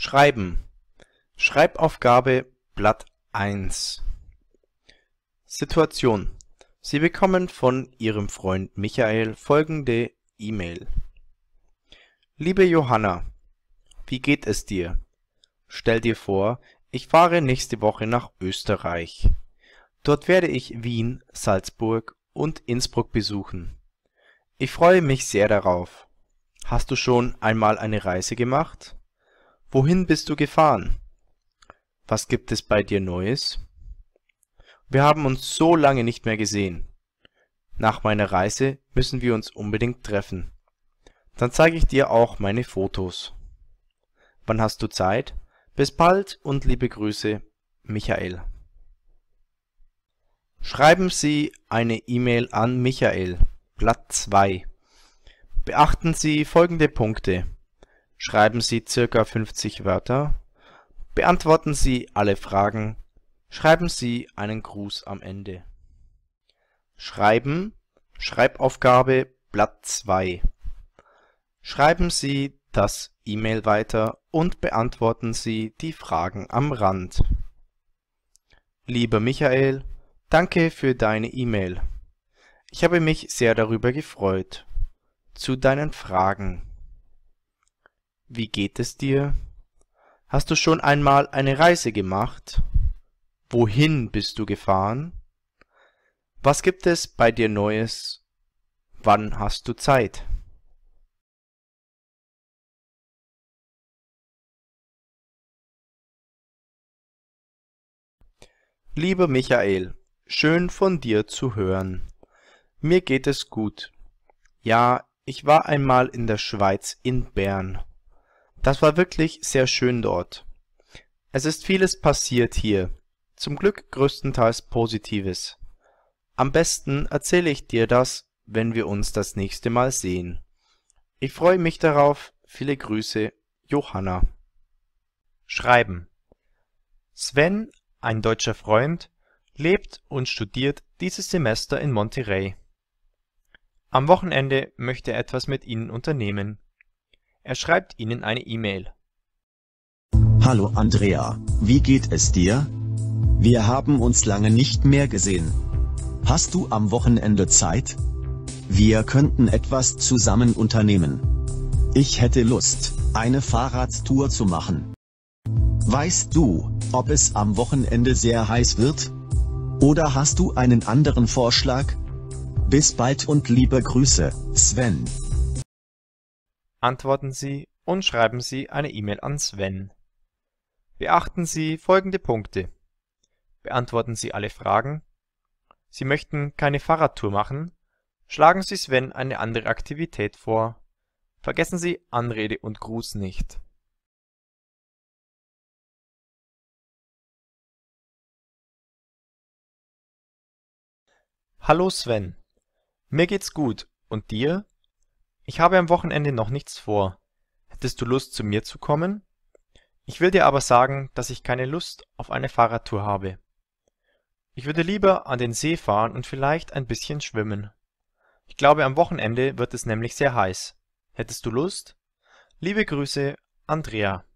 Schreiben. Schreibaufgabe Blatt 1. Situation. Sie bekommen von Ihrem Freund Michael folgende E-Mail. Liebe Johanna, wie geht es dir? Stell dir vor, ich fahre nächste Woche nach Österreich. Dort werde ich Wien, Salzburg und Innsbruck besuchen. Ich freue mich sehr darauf. Hast du schon einmal eine Reise gemacht? Wohin bist du gefahren? Was gibt es bei dir Neues? Wir haben uns so lange nicht mehr gesehen. Nach meiner Reise müssen wir uns unbedingt treffen. Dann zeige ich dir auch meine Fotos. Wann hast du Zeit? Bis bald und liebe Grüße, Michael. Schreiben Sie eine E-Mail an Michael, Blatt 2. Beachten Sie folgende Punkte. Schreiben Sie ca. 50 Wörter. Beantworten Sie alle Fragen. Schreiben Sie einen Gruß am Ende. Schreiben Schreibaufgabe Blatt 2 Schreiben Sie das E-Mail weiter und beantworten Sie die Fragen am Rand. Lieber Michael, danke für deine E-Mail. Ich habe mich sehr darüber gefreut. Zu deinen Fragen. Wie geht es dir? Hast du schon einmal eine Reise gemacht? Wohin bist du gefahren? Was gibt es bei dir Neues? Wann hast du Zeit? Lieber Michael, schön von dir zu hören. Mir geht es gut. Ja, ich war einmal in der Schweiz in Bern das war wirklich sehr schön dort. Es ist vieles passiert hier, zum Glück größtenteils Positives. Am besten erzähle ich dir das, wenn wir uns das nächste Mal sehen. Ich freue mich darauf. Viele Grüße, Johanna. Schreiben. Sven, ein deutscher Freund, lebt und studiert dieses Semester in Monterey. Am Wochenende möchte er etwas mit Ihnen unternehmen. Er schreibt Ihnen eine E-Mail. Hallo Andrea, wie geht es dir? Wir haben uns lange nicht mehr gesehen. Hast du am Wochenende Zeit? Wir könnten etwas zusammen unternehmen. Ich hätte Lust, eine Fahrradtour zu machen. Weißt du, ob es am Wochenende sehr heiß wird? Oder hast du einen anderen Vorschlag? Bis bald und liebe Grüße, Sven antworten Sie und schreiben Sie eine E-Mail an Sven. Beachten Sie folgende Punkte. Beantworten Sie alle Fragen. Sie möchten keine Fahrradtour machen. Schlagen Sie Sven eine andere Aktivität vor. Vergessen Sie Anrede und Gruß nicht Hallo Sven, mir geht's gut und dir? Ich habe am Wochenende noch nichts vor. Hättest du Lust, zu mir zu kommen? Ich will dir aber sagen, dass ich keine Lust auf eine Fahrradtour habe. Ich würde lieber an den See fahren und vielleicht ein bisschen schwimmen. Ich glaube, am Wochenende wird es nämlich sehr heiß. Hättest du Lust? Liebe Grüße, Andrea.